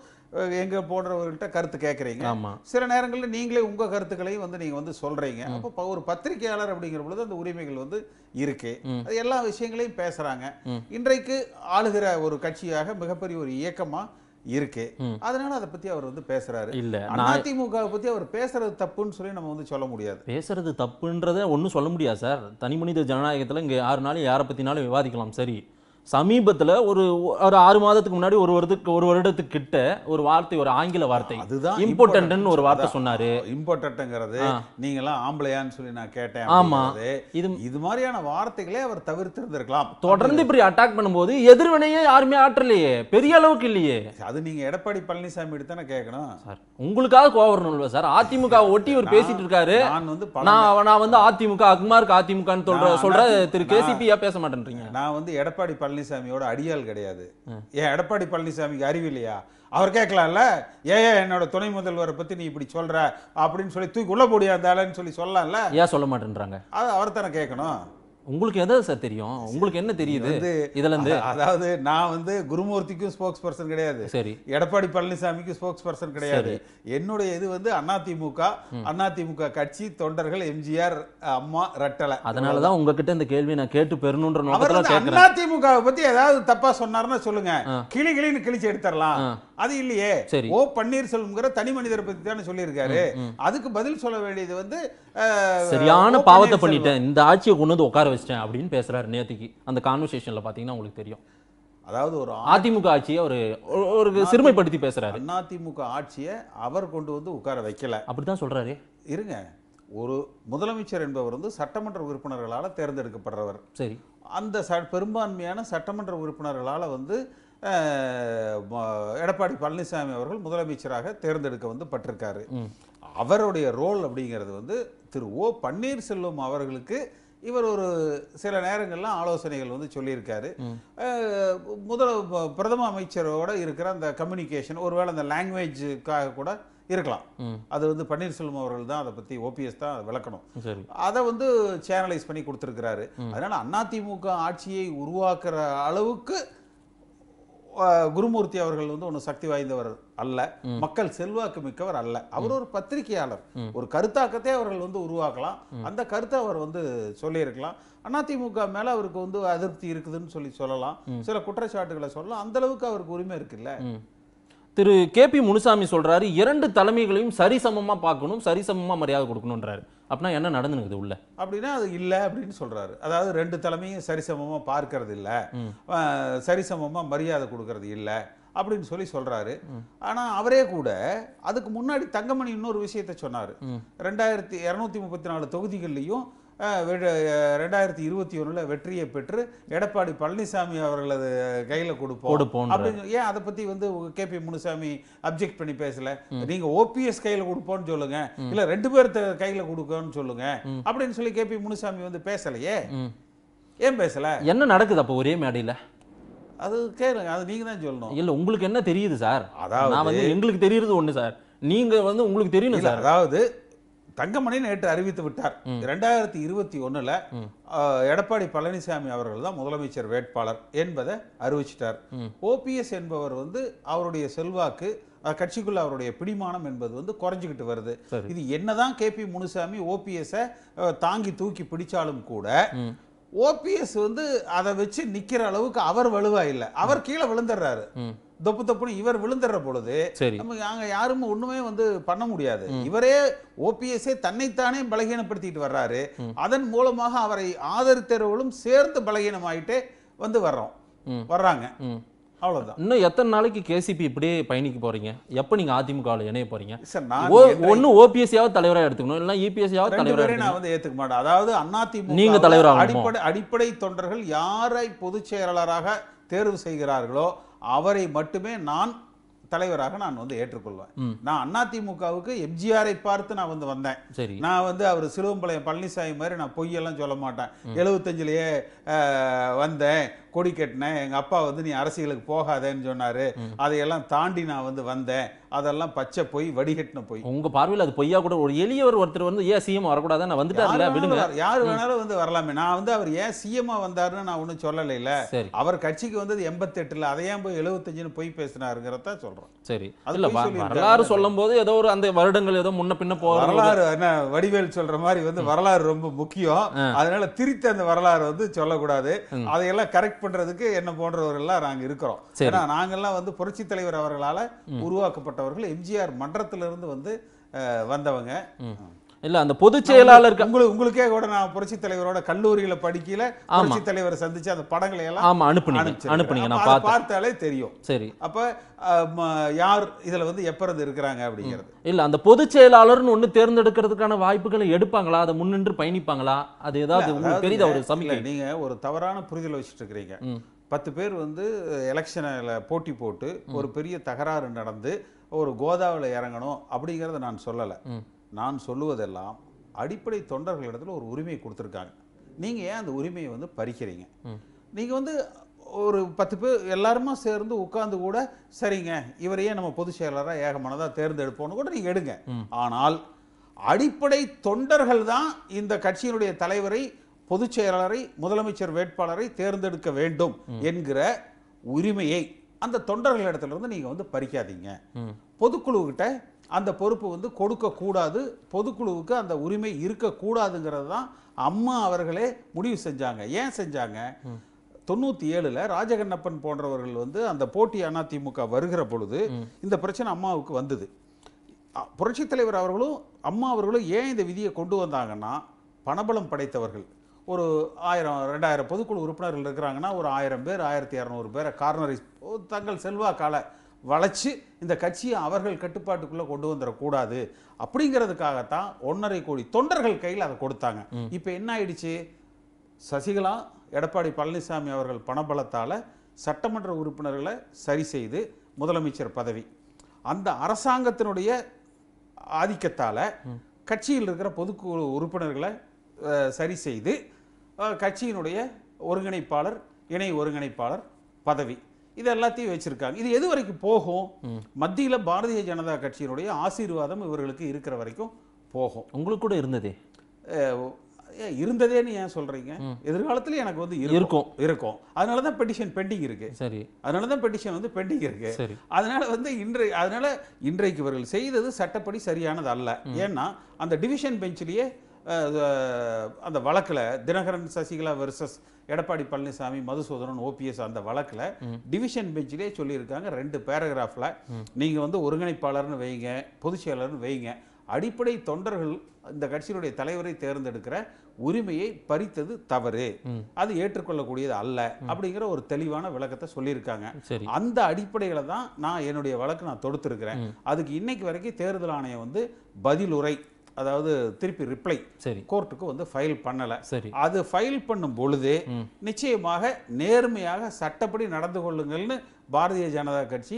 எங்கே போடுறவர்கள்ட்ட கருத்து கேட்குறீங்க சில நேரங்களில் நீங்களே உங்கள் கருத்துக்களையும் வந்து நீங்கள் வந்து சொல்கிறீங்க அப்போ ஒரு பத்திரிகையாளர் அப்படிங்கிற பொழுது அந்த உரிமைகள் வந்து இருக்கு அது எல்லா விஷயங்களையும் பேசுகிறாங்க இன்றைக்கு ஆளுகிற ஒரு கட்சியாக மிகப்பெரிய ஒரு இயக்கமாக இருக்கு அதனால அதை பத்தி அவர் வந்து பேசுறாரு இல்ல அதிமுக பத்தி அவர் பேசுறது தப்புன்னு சொல்லி நம்ம வந்து சொல்ல முடியாது பேசுறது தப்புன்றத ஒன்றும் சொல்ல முடியாது சார் தனி மனித ஜனநாயகத்தில் இங்கே யாருனாலும் யாரை பத்தினாலும் விவாதிக்கலாம் சரி சமீபத்தில் ஒரு ஒரு ஆறு மாதத்துக்கு முன்னாடி ஒரு வருடத்துக்கு ஒரு வருடத்துக்கு கிட்ட ஒரு வார்த்தை ஒரு ஆங்கில வார்த்தை அதுதான் இம்பார்ட்டன்ட்னு ஒரு வார்த்தை சொன்னார் இம்பார்ட்டன்ட்ங்கிறது நீங்களாம் ஆம்பளையான்னு சொல்லி நான் கேட்டேன் ஆமா இது இது மாதிரியான வார்த்தைகளே அவர் தவிர்த்து இருந்திருக்கலாம் தொடர்ந்து இப்படி அட்டாக் பண்ணும்போது எதிர்வினையே யாருமே ஆற்றலையே பெரிய அளவுக்கு இல்லையே அது நீங்கள் எடப்பாடி பழனிசாமி எடுத்தானே கேட்கணும் சார் உங்களுக்காக கோவரணும் சார் அதிமுக ஒட்டி இவர் பேசிட்டு இருக்காரு நான் வந்து நான் நான் வந்து அதிமுக அக்மார்க்கு அதிமுகன்னு சொல்கிற சொல்ற திரு கேசிபியா பேச மாட்டேன்றீங்க நான் வந்து எடப்பாடி பழனி பழனிசாமியோட அடியால் கிடையாது ஏன் எடப்பாடி பழனிசாமிக்கு அறிவு இல்லையா அவர் கேட்கலாம்ல ஏன் என்னோட துணை முதல்வரை பத்தி நீ இப்படி சொல்ற அப்படின்னு சொல்லி தூக்கி உள்ள போடியா சொல்லி சொல்லலாம்ல ஏன் சொல்ல மாட்டேன்றாங்க அது அவர் தானே கேட்கணும் உங்களுக்கு எதாவது சார் தெரியும் உங்களுக்கு என்ன தெரியுது இதுல இருந்து அதாவது நான் வந்து குருமூர்த்திக்கும் ஸ்போக்ஸ் பர்சன் கிடையாது சரி எடப்பாடி பழனிசாமிக்கும் ஸ்போக்ஸ் பர்சன் கிடையாது என்னுடைய இது வந்து அதிமுக அதிமுக கட்சி தொண்டர்கள் எம்ஜிஆர் அம்மா ரட்டலை அதனாலதான் உங்ககிட்ட இந்த கேள்வி நான் கேட்டு பெறணும்ன்ற நோக்கத்துல அதிமுக பத்தி ஏதாவது தப்பா சொன்னாருன்னா சொல்லுங்க கிளி கிளின்னு கிழிச்சு எடுத்துடலாம் அது இல்லையே ஓ பன்னீர்செல்வம்ங்கிற தனி மனிதரை பத்தி தானே சொல்லியிருக்காரு அதுக்கு பதில் சொல்ல வேண்டியது வந்து சரியான பாவத்தை பண்ணிட்டேன் இந்த ஆட்சியை கொண்டு வந்து உட்கார வச்சிட்டேன் அப்படின்னு பேசுறாரு நேத்திக்கு அந்த கான்வர்சேஷன்ல பார்த்தீங்கன்னா உங்களுக்கு தெரியும் அதாவது ஒரு அதிமுக ஆட்சியை ஒரு ஒரு சிறுமைப்படுத்தி பேசுறாரு அதிமுக ஆட்சியை அவர் கொண்டு வந்து உட்கார வைக்கல அப்படிதான் சொல்றாரு இருங்க ஒரு முதலமைச்சர் என்பவர் வந்து சட்டமன்ற உறுப்பினர்களால் தேர்ந்தெடுக்கப்படுறவர் சரி அந்த ச பெரும்பான்மையான சட்டமன்ற உறுப்பினர்களால் வந்து எடப்பாடி பழனிசாமி அவர்கள் முதலமைச்சராக தேர்ந்தெடுக்க வந்து பட்டிருக்காரு அவருடைய ரோல் அப்படிங்கிறது வந்து திரு ஓ பன்னீர்செல்வம் அவர்களுக்கு இவர் ஒரு சில நேரங்களில் ஆலோசனைகள் வந்து சொல்லியிருக்காரு முதல் பிரதம அமைச்சரோட இருக்கிற அந்த கம்யூனிகேஷன் ஒருவேளை அந்த லாங்குவேஜுக்காக கூட இருக்கலாம் அது வந்து பன்னீர்செல்வம் அவர்கள் தான் அதை பற்றி ஓபிஎஸ் தான் விளக்கணும் அதை வந்து சேனலைஸ் பண்ணி கொடுத்துருக்கிறாரு அதனால அதிமுக ஆட்சியை உருவாக்குற அளவுக்கு குருமூர்த்தி அவர்கள் வந்து ஒன்று சக்தி வாய்ந்தவர் அல்ல மக்கள் செல்வாக்கு மிக்கவர் அல்ல அவர் ஒரு பத்திரிகையாளர் ஒரு கருத்தாக்கத்தை அவர்கள் வந்து உருவாக்கலாம் அந்த கருத்தை அவர் வந்து சொல்லியிருக்கலாம் அதிமுக மேல அவருக்கு வந்து அதிருப்தி இருக்குதுன்னு சொல்லி சொல்லலாம் சில குற்றச்சாட்டுகளை சொல்லலாம் அந்த அளவுக்கு அவருக்கு உரிமை இருக்குல்ல திரு கே பி முனுசாமி சொல்கிறாரு இரண்டு தலைமைகளையும் சரிசமமாக பார்க்கணும் சரிசமமாக மரியாதை கொடுக்கணுன்றாரு அப்படின்னா என்ன நடந்துனுக்குது உள்ள அப்படின்னா அது இல்லை அப்படின்னு சொல்கிறாரு அதாவது ரெண்டு தலைமையும் சரிசமமாக பார்க்கறது இல்லை சரிசமமாக மரியாதை கொடுக்கறது இல்லை அப்படின்னு சொல்லி சொல்றாரு ஆனா அவரே கூட அதுக்கு முன்னாடி தங்கமணி இன்னொரு விஷயத்த சொன்னாரு ரெண்டாயிரத்தி இரநூத்தி முப்பத்தி நாலு தொகுதிகள்லயும் ரெண்டாயிரத்தி இருபத்தி ஒன்றில் வெற்றியை பெற்று எடப்பாடி பழனிசாமி அவர்களது கையில் கொடுப்போம் கொடுப்போம் அப்படின்னு ஏன் அதை பற்றி வந்து கே பி முனுசாமி அப்ஜெக்ட் பண்ணி பேசல நீங்கள் ஓபிஎஸ் கையில் கொடுப்போம்னு சொல்லுங்க இல்லை ரெண்டு பேர் கையில் கொடுக்கணும்னு சொல்லுங்க அப்படின்னு சொல்லி கே பி முனுசாமி வந்து பேசலையே ஏன் பேசல என்ன நடக்குது அப்போ ஒரே மேடையில் அது கேளுங்க அது நீங்க தான் சொல்லணும் இல்லை உங்களுக்கு என்ன தெரியுது சார் அதாவது நான் வந்து எங்களுக்கு தெரியுறது ஒன்று சார் நீங்கள் வந்து உங்களுக்கு தெரியணும் சார் அதாவது தங்கமணி நேற்று அறிவித்து விட்டார் இரண்டாயிரத்தி இருபத்தி ஒண்ணுல எடப்பாடி பழனிசாமி அவர்கள் தான் முதலமைச்சர் வேட்பாளர் என்பதை அறிவிச்சிட்டார் ஓபிஎஸ் என்பவர் வந்து அவருடைய செல்வாக்கு கட்சிக்குள்ள அவருடைய பிடிமானம் என்பது வந்து குறைஞ்சிக்கிட்டு வருது இது என்னதான் கே பி முனுசாமி ஓபிஎஸை தாங்கி தூக்கி பிடிச்சாலும் கூட ஓபிஎஸ் வந்து அதை வச்சு நிக்கிற அளவுக்கு அவர் வலுவா இல்லை அவர் கீழே விழுந்துடுறாரு தப்பு தப்புன்னு இவர் விழுந்துடுற பொழுது நம்ம அங்க யாரும் ஒண்ணுமே வந்து பண்ண முடியாது இவரே ஓபிஎஸ்ஏ தன்னைத்தானே பலகீனப்படுத்திட்டு வர்றாரு அதன் மூலமாக அவரை ஆதரித்தவர்களும் சேர்ந்து பலகீனமாயிட்டே வந்து வர்றோம் வர்றாங்க அவ்வளவுதான் இன்னும் எத்தனை நாளைக்கு கேசிபி இப்படியே பயணிக்க போறீங்க எப்ப நீங்க அதிமுக இணைய போறீங்க ஒன்னு ஓபிஎஸ்ஆவது தலைவரா எடுத்துக்கணும் இல்ல இபிஎஸ்ஆவது தலைவரா நான் வந்து ஏத்துக்க மாட்டேன் அதாவது அதிமுக நீங்க தலைவரா அடிப்படை அடிப்படை தொண்டர்கள் யாரை பொதுச் செயலாளராக தேர்வு செய்கிறார்களோ அவரை மட்டுமே நான் தலைவராக நான் வந்து ஏற்றுக்கொள்வேன் நான் அதிமுகவுக்கு எம்ஜிஆரை பார்த்து நான் வந்து வந்தேன் நான் வந்து அவர் சிலுவம்பாளையம் பழனிசாமி மாதிரி நான் பொய்யெல்லாம் சொல்ல மாட்டேன் எழுபத்தஞ்சிலேயே வந்தேன் கொடி கட்டினேன் எங்கள் அப்பா வந்து நீ அரசியலுக்கு போகாதேன்னு சொன்னார் அதையெல்லாம் தாண்டி நான் வந்து வந்தேன் அதெல்லாம் பச்சை போய் வடிகட்டின போய் உங்கள் பார்வையில் அது பொய்யா கூட ஒரு எளியவர் ஒருத்தர் வந்து ஏன் சிஎம் வரக்கூடாது நான் வந்துட்டாரு விடுங்க யார் வேணாலும் வந்து வரலாமே நான் வந்து அவர் ஏன் சிஎம்மா வந்தாருன்னு நான் ஒன்றும் இல்லை அவர் கட்சிக்கு வந்தது எண்பத்தெட்டில் எட்டுல ஏன் போய் எழுபத்தஞ்சுன்னு போய் பேசினாருங்கிறத சொல்கிறோம் சரி அதில் வரலாறு சொல்லும் போது ஏதோ ஒரு அந்த வருடங்கள் ஏதோ முன்ன பின்ன போ வரலாறு என்ன வடிவேல் சொல்ற மாதிரி வந்து வரலாறு ரொம்ப முக்கியம் அதனால திரித்த அந்த வரலாறு வந்து சொல்லக்கூடாது அதையெல்லாம் கரெக்ட் ரியாக்ட் பண்றதுக்கு என்ன போன்றவர்கள்லாம் நாங்கள் இருக்கிறோம் ஏன்னா நாங்கள்லாம் வந்து புரட்சி தலைவர் அவர்களால் உருவாக்கப்பட்டவர்கள் எம்ஜிஆர் மன்றத்திலிருந்து வந்து வந்தவங்க இல்ல அந்த பொதுச் செயலாளர் உங்களுக்கு உங்களுக்கே கூட நான் புரட்சி தலைவரோட கல்லூரியில படிக்கல புரட்சி தலைவரை சந்திச்சு அந்த படங்களை எல்லாம் ஆமா அனுப்புனீங்க அனுப்புனீங்க நான் பார்த்தாலே தெரியும் சரி அப்ப யார் இதுல வந்து எப்பறது இருக்கிறாங்க அப்படிங்கிறது இல்ல அந்த பொதுச் செயலாளர்னு ஒண்ணு தேர்ந்தெடுக்கிறதுக்கான வாய்ப்புகளை எடுப்பாங்களா அதை முன்னின்று பயணிப்பாங்களா அது ஏதாவது உங்களுக்கு தெரியுது ஒரு சமயம் நீங்க ஒரு தவறான புரிதல் வச்சுட்டு இருக்கிறீங்க பத்து பேர் வந்து எலெக்ஷனில் போட்டி போட்டு ஒரு பெரிய தகராறு நடந்து ஒரு கோதாவில் இறங்கணும் அப்படிங்கிறத நான் சொல்லலை நான் சொல்லுவதெல்லாம் அடிப்படை தொண்டர்களிடத்தில் ஒரு உரிமையை கொடுத்துருக்காங்க நீங்கள் ஏன் அந்த உரிமையை வந்து பறிக்கிறீங்க நீங்கள் வந்து ஒரு பத்து பேர் எல்லாருமா சேர்ந்து உட்காந்து கூட சரிங்க இவரையே நம்ம பொதுச் செயலராக ஏகமானதாக தேர்ந்தெடுப்போம்னு கூட நீங்கள் எடுங்க ஆனால் அடிப்படை தொண்டர்கள் தான் இந்த கட்சியினுடைய தலைவரை பொதுச் செயலரை முதலமைச்சர் வேட்பாளரை தேர்ந்தெடுக்க வேண்டும் என்கிற உரிமையை அந்த இருந்து நீங்கள் வந்து பறிக்காதீங்க பொதுக்குழுக்கிட்ட அந்த பொறுப்பு வந்து கொடுக்கக்கூடாது பொதுக்குழுவுக்கு அந்த உரிமை இருக்கக்கூடாதுங்கிறது தான் அம்மா அவர்களே முடிவு செஞ்சாங்க ஏன் செஞ்சாங்க தொண்ணூற்றி ஏழில் ராஜகண்ணப்பன் போன்றவர்கள் வந்து அந்த போட்டி அதிமுக வருகிற பொழுது இந்த பிரச்சனை அம்மாவுக்கு வந்தது புரட்சித் தலைவர் அவர்களும் அம்மா அவர்களும் ஏன் இந்த விதியை கொண்டு வந்தாங்கன்னா பணபலம் படைத்தவர்கள் ஒரு ஆயிரம் ரெண்டாயிரம் பொதுக்குழு உறுப்பினர்கள் இருக்கிறாங்கன்னா ஒரு ஆயிரம் பேர் ஆயிரத்தி இரநூறு பேரை கார்னரை தங்கள் செல்வாக்கால வளைச்சு இந்த கட்சியை அவர்கள் கட்டுப்பாட்டுக்குள்ளே கொண்டு வந்துடக்கூடாது அப்படிங்கிறதுக்காகத்தான் ஒன்றரை கோடி தொண்டர்கள் கையில் அதை கொடுத்தாங்க இப்போ என்ன ஆயிடுச்சு சசிகலா எடப்பாடி பழனிசாமி அவர்கள் பணபலத்தால் சட்டமன்ற உறுப்பினர்களை சரி செய்து முதலமைச்சர் பதவி அந்த அரசாங்கத்தினுடைய ஆதிக்கத்தால் கட்சியில் இருக்கிற பொதுக்குழு உறுப்பினர்களை சரி செய்து கட்சியினுடைய ஒருங்கிணைப்பாளர் இணை ஒருங்கிணைப்பாளர் பதவி இது எல்லாத்தையும் வச்சுருக்காங்க இது எது வரைக்கும் போகும் மத்தியில் பாரதிய ஜனதா கட்சியினுடைய ஆசீர்வாதம் இவர்களுக்கு இருக்கிற வரைக்கும் போகும் உங்களுக்கு கூட இருந்ததே இருந்ததேன்னு ஏன் சொல்கிறீங்க எதிர்காலத்தில் எனக்கு வந்து இருக்கும் இருக்கும் அதனால தான் பெட்டிஷன் பெண்டிங் இருக்கு சரி அதனால தான் பெட்டிஷன் வந்து பெண்டிங் இருக்கு சரி அதனால வந்து இன்றைய அதனால இன்றைக்கு இவர்கள் செய்தது சட்டப்படி சரியானது அல்ல ஏன்னா அந்த டிவிஷன் பெஞ்சிலேயே அந்த வழக்கில் தினகரன் சசிகலா வெர்சஸ் எடப்பாடி பழனிசாமி மதுசூதனன் ஓபிஎஸ் அந்த வழக்கில் டிவிஷன் பெஞ்சிலே சொல்லியிருக்காங்க ரெண்டு பேராகிராஃபில் நீங்கள் வந்து ஒருங்கிணைப்பாளர்னு வைங்க பொதுச் செயலர்னு வைங்க அடிப்படை தொண்டர்கள் இந்த கட்சியினுடைய தலைவரை தேர்ந்தெடுக்கிற உரிமையை பறித்தது தவறு அது ஏற்றுக்கொள்ளக்கூடியது அல்ல அப்படிங்கிற ஒரு தெளிவான விளக்கத்தை சொல்லியிருக்காங்க அந்த அடிப்படையில தான் நான் என்னுடைய வழக்கு நான் தொடுத்திருக்கிறேன் அதுக்கு இன்னைக்கு வரைக்கும் தேர்தல் ஆணையம் வந்து பதிலுரை அதாவது திருப்பி ரிப்ளை சரி கோர்ட்டுக்கு வந்து ஃபைல் பண்ணலை சரி அது ஃபைல் பண்ணும் பொழுது நிச்சயமாக நேர்மையாக சட்டப்படி நடந்து கொள்ளுங்கள்னு பாரதிய ஜனதா கட்சி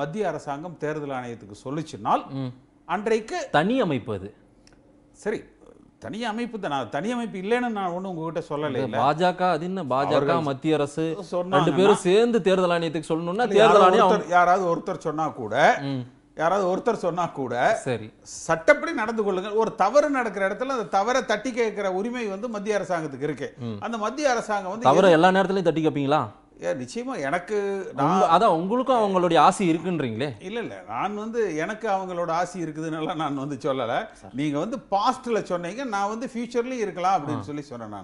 மத்திய அரசாங்கம் தேர்தல் ஆணையத்துக்கு சொல்லிச்சுனால் அன்றைக்கு தனி அமைப்பு அது சரி தனி அமைப்பு தான் தனி அமைப்பு இல்லைன்னு நான் ஒன்றும் உங்ககிட்ட சொல்லலை பாஜக அது என்ன பாஜக மத்திய அரசு ரெண்டு பேரும் சேர்ந்து தேர்தல் ஆணையத்துக்கு சொல்லணும்னா தேர்தல் ஆணையம் யாராவது ஒருத்தர் சொன்னா கூட யாராவது ஒருத்தர் சொன்னா கூட சரி சட்டப்படி நடந்து கொள்ளுங்கள் ஒரு தவறு நடக்கிற இடத்துல அந்த தவறை தட்டி கேட்கிற உரிமை வந்து மத்திய அரசாங்கத்துக்கு இருக்கு அந்த மத்திய அரசாங்கம் வந்து தவறு எல்லா நேரத்துலயும் தட்டி கேப்பீங்களா நிச்சயமா எனக்கு அதான் உங்களுக்கும் அவங்களுடைய ஆசை இருக்குன்றீங்களே இல்லை இல்ல நான் வந்து எனக்கு அவங்களோட ஆசை இருக்குதுன்னெல்லாம் நான் வந்து சொல்லலை நீங்க வந்து பாஸ்ட்ல சொன்னீங்க நான் வந்து ஃபியூச்சர்லயும் இருக்கலாம் அப்படின்னு சொல்லி சொன்னேன்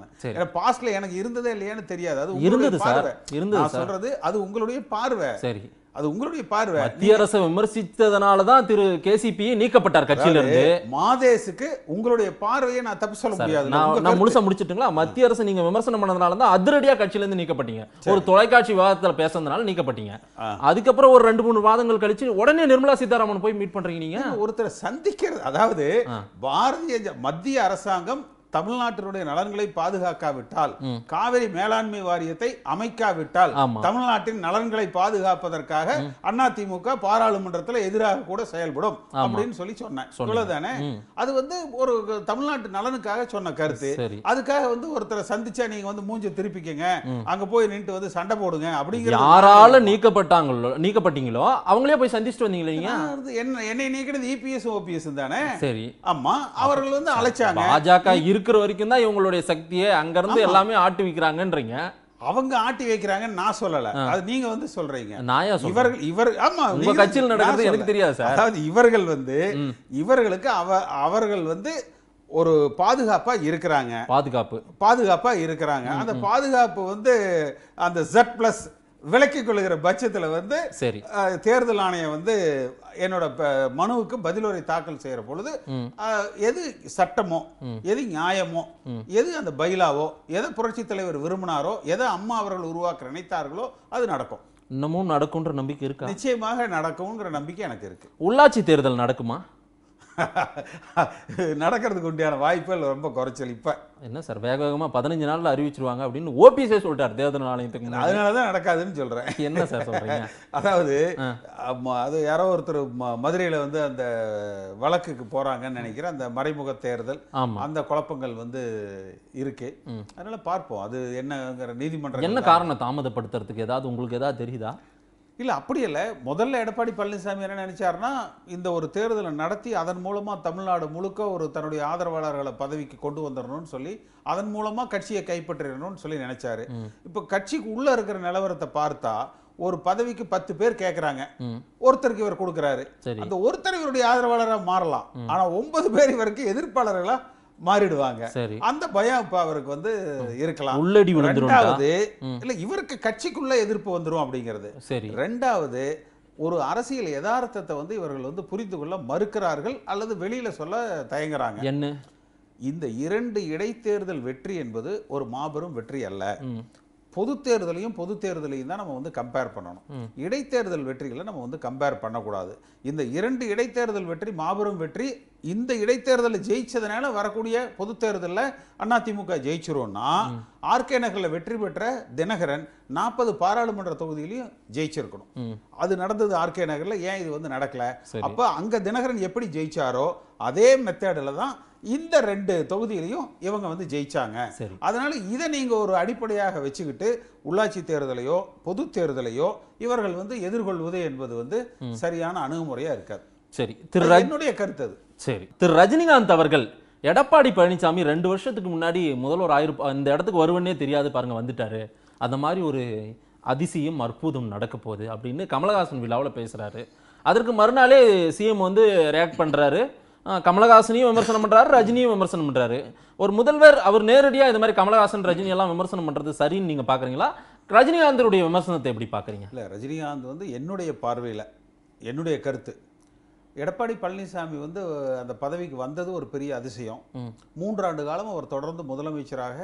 நான் பாஸ்ட்ல எனக்கு இருந்ததே இல்லையான்னு தெரியாது அது இருந்தது பார்வை நான் சொல்றது அது உங்களுடைய பார்வை சரி அது உங்களுடைய பார்வை மத்திய அரசு விமர்சித்ததனால தான் திரு கேசிபி நீக்கப்பட்டார் கட்சியில இருந்து மாதேசுக்கு உங்களுடைய பார்வையை நான் தப்பு சொல்ல முடியாது நான் முழுசா முடிச்சிட்டுங்களா மத்திய அரசு நீங்க விமர்சனம் பண்ணதுனால தான் அதிரடியா கட்சியில இருந்து நீக்கப்பட்டீங்க ஒரு தொலைக்காட்சி விவாதத்துல பேசுறதுனால நீக்கப்பட்டீங்க அதுக்கப்புறம் ஒரு ரெண்டு மூணு வாதங்கள் கழிச்சு உடனே நிர்மலா சீதாராமன் போய் மீட் பண்றீங்க நீங்க ஒருத்தரை சந்திக்கிறது அதாவது பாரதிய மத்திய அரசாங்கம் தமிழ்நாட்டினுடைய நலன்களை பாதுகாக்காவிட்டால் காவிரி மேலாண்மை வாரியத்தை அமைக்காவிட்டால் தமிழ்நாட்டின் நலன்களை பாதுகாப்பதற்காக அதிமுக பாராளுமன்றத்தில் எதிராக கூட செயல்படும் அப்படின்னு சொல்லி சொன்னேன் அது வந்து ஒரு தமிழ்நாட்டு நலனுக்காக சொன்ன கருத்து அதுக்காக வந்து ஒருத்தரை சந்திச்சா நீங்க வந்து மூஞ்சி திருப்பிக்கங்க அங்க போய் நின்று வந்து சண்டை போடுங்க அப்படிங்கிற யாரால நீக்கப்பட்டாங்களோ நீக்கப்பட்டீங்களோ அவங்களே போய் சந்திச்சுட்டு வந்தீங்களா நீங்க என்ன என்னை நீக்கிறது இபிஎஸ் e ஓபிஎஸ் தானே சரி ஆமா அவர்கள் வந்து அழைச்சாங்க பாஜக இருக்கு e இருக்கிற வரைக்கும் தான் இவங்களுடைய சக்தியை அங்கிருந்து எல்லாமே ஆட்டு வைக்கிறாங்கன்றீங்க அவங்க ஆட்டி வைக்கிறாங்கன்னு நான் சொல்லல அது நீங்க வந்து சொல்றீங்க நாயா இவர்கள் இவர் ஆமா உங்க கட்சியில் நடக்கிறது எனக்கு தெரியாது சார் அதாவது இவர்கள் வந்து இவர்களுக்கு அவ அவர்கள் வந்து ஒரு பாதுகாப்பா இருக்கிறாங்க பாதுகாப்பு பாதுகாப்பா இருக்கிறாங்க அந்த பாதுகாப்பு வந்து அந்த ஜெட் பிளஸ் விளக்கி கொள்கிற பட்சத்தில் வந்து சரி தேர்தல் ஆணையம் வந்து என்னோட மனுவுக்கு பதிலுரை தாக்கல் செய்கிற பொழுது எது சட்டமோ எது நியாயமோ எது அந்த பைலாவோ எதை புரட்சி தலைவர் விரும்பினாரோ எதை அம்மா அவர்கள் உருவாக்க நினைத்தார்களோ அது நடக்கும் இன்னமும் நடக்கும்ன்ற நம்பிக்கை இருக்கா நிச்சயமாக நடக்கும் நம்பிக்கை எனக்கு இருக்கு உள்ளாட்சி தேர்தல் நடக்குமா நடக்கிறதுக்கு உண்டியான வாய்ப்புகள் ரொம்ப குறைச்சல் இப்போ என்ன சார் வேக வேகமாக பதினஞ்சு நாளில் அறிவிச்சிருவாங்க அப்படின்னு ஓபிஎஸ்ஏ சொல்லிட்டார் தேர்தல் ஆணையத்துக்கு அதனால தான் நடக்காதுன்னு சொல்கிறேன் என்ன சார் சொல்கிறீங்க அதாவது அது யாரோ ஒருத்தர் மதுரையில் வந்து அந்த வழக்குக்கு போகிறாங்கன்னு நினைக்கிறேன் அந்த மறைமுக தேர்தல் அந்த குழப்பங்கள் வந்து இருக்கு அதனால பார்ப்போம் அது என்னங்கிற நீதிமன்றம் என்ன காரணம் தாமதப்படுத்துறதுக்கு ஏதாவது உங்களுக்கு ஏதாவது தெரியுதா இல்லை அப்படி இல்லை முதல்ல எடப்பாடி பழனிசாமி என்ன நினைச்சார்னா இந்த ஒரு தேர்தலை நடத்தி அதன் மூலமாக தமிழ்நாடு முழுக்க ஒரு தன்னுடைய ஆதரவாளர்களை பதவிக்கு கொண்டு வந்துடணும்னு சொல்லி அதன் மூலமாக கட்சியை கைப்பற்றிடணும்னு சொல்லி நினைச்சாரு இப்போ கட்சிக்கு உள்ளே இருக்கிற நிலவரத்தை பார்த்தா ஒரு பதவிக்கு பத்து பேர் கேட்குறாங்க ஒருத்தருக்கு இவர் கொடுக்குறாரு அந்த ஒருத்தர் இவருடைய ஆதரவாளராக மாறலாம் ஆனால் ஒன்பது பேர் இவருக்கு எதிர்ப்பாளர்களாக மாறிடுவாங்க அந்த பயம் இப்ப அவருக்கு வந்து இருக்கலாம் உள்ளடி ரெண்டாவது இல்ல இவருக்கு கட்சிக்குள்ள எதிர்ப்பு வந்துடும் அப்படிங்கிறது சரி ரெண்டாவது ஒரு அரசியல் யதார்த்தத்தை வந்து இவர்கள் வந்து புரிந்து கொள்ள மறுக்கிறார்கள் அல்லது வெளியில சொல்ல தயங்குறாங்க என்ன இந்த இரண்டு இடைத்தேர்தல் வெற்றி என்பது ஒரு மாபெரும் வெற்றி அல்ல பொது தேர்தலையும் பொது தேர்தலையும் தான் நம்ம வந்து கம்பேர் பண்ணணும் இடைத்தேர்தல் வெற்றிகளை நம்ம வந்து கம்பேர் பண்ணக்கூடாது இந்த இரண்டு இடைத்தேர்தல் வெற்றி மாபெரும் வெற்றி இந்த இடைத்தேர்தலில் ஜெயிச்சதுனால வரக்கூடிய பொது தேர்தலில் அதிமுக ஜெயிச்சிரும்னா ஆர்கே நகரில் வெற்றி பெற்ற தினகரன் நாற்பது பாராளுமன்ற தொகுதியிலையும் ஜெயிச்சிருக்கணும் அது நடந்தது ஆர்கே நகரில் ஏன் இது வந்து நடக்கல அப்போ அங்கே தினகரன் எப்படி ஜெயிச்சாரோ அதே மெத்தேடில் தான் இந்த ரெண்டு தொகுதியிலையும் இவங்க வந்து ஜெயிச்சாங்க அதனால இதை நீங்கள் ஒரு அடிப்படையாக வச்சுக்கிட்டு உள்ளாட்சி தேர்தலையோ பொது தேர்தலையோ இவர்கள் வந்து எதிர்கொள்வது என்பது வந்து சரியான அணுகுமுறையாக இருக்காது சரி திரு என்னுடைய கருத்து அது சரி திரு ரஜினிகாந்த் அவர்கள் எடப்பாடி பழனிசாமி ரெண்டு வருஷத்துக்கு முன்னாடி முதல்வர் ஆயிருப்பா இந்த இடத்துக்கு வருவனே தெரியாது பாருங்க வந்துட்டாரு அந்த மாதிரி ஒரு அதிசயம் அற்புதம் நடக்க போகுது அப்படின்னு கமலஹாசன் விழாவில் பேசுகிறாரு அதற்கு மறுநாளே சிஎம் வந்து ரியாக்ட் பண்ணுறாரு கமலஹாசனையும் விமர்சனம் பண்ணுறாரு ரஜினியும் விமர்சனம் பண்ணுறாரு ஒரு முதல்வர் அவர் நேரடியாக இது மாதிரி கமலஹாசன் ரஜினி எல்லாம் விமர்சனம் பண்ணுறது சரின்னு நீங்கள் பார்க்குறீங்களா ரஜினிகாந்தருடைய விமர்சனத்தை எப்படி பார்க்குறீங்க இல்லை ரஜினிகாந்த் வந்து என்னுடைய பார்வையில் என்னுடைய கருத்து எடப்பாடி பழனிசாமி வந்து அந்த பதவிக்கு வந்தது ஒரு பெரிய அதிசயம் மூன்றாண்டு காலம் அவர் தொடர்ந்து முதலமைச்சராக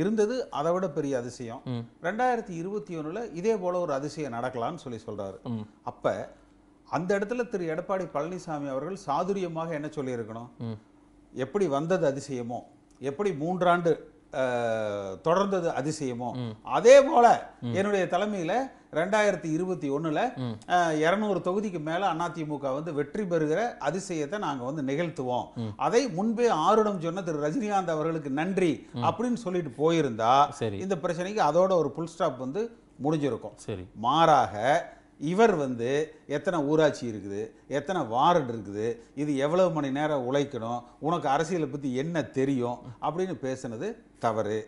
இருந்தது அதை விட பெரிய அதிசயம் ரெண்டாயிரத்தி இருபத்தி ஒன்றில் இதே போல ஒரு அதிசயம் நடக்கலாம்னு சொல்லி சொல்றாரு அப்ப அந்த இடத்துல திரு எடப்பாடி பழனிசாமி அவர்கள் சாதுரியமாக என்ன சொல்லியிருக்கணும் எப்படி வந்தது அதிசயமோ எப்படி மூன்றாண்டு தொடர்ந்தது அதிசயமோ அதே போல என்னுடைய தலைமையில ரெண்டாயிரத்தி இருபத்தி ஒன்றில் இரநூறு தொகுதிக்கு மேலே அதிமுக வந்து வெற்றி பெறுகிற அதிசயத்தை நாங்கள் வந்து நிகழ்த்துவோம் அதை முன்பே ஆறுடம் சொன்ன திரு ரஜினிகாந்த் அவர்களுக்கு நன்றி அப்படின்னு சொல்லிட்டு போயிருந்தா இந்த பிரச்சனைக்கு அதோட ஒரு புல் ஸ்டாப் வந்து முடிஞ்சிருக்கும் சரி மாறாக இவர் வந்து எத்தனை ஊராட்சி இருக்குது எத்தனை வார்டு இருக்குது இது எவ்வளவு மணி நேரம் உழைக்கணும் உனக்கு அரசியலை பற்றி என்ன தெரியும் அப்படின்னு பேசுனது தவறு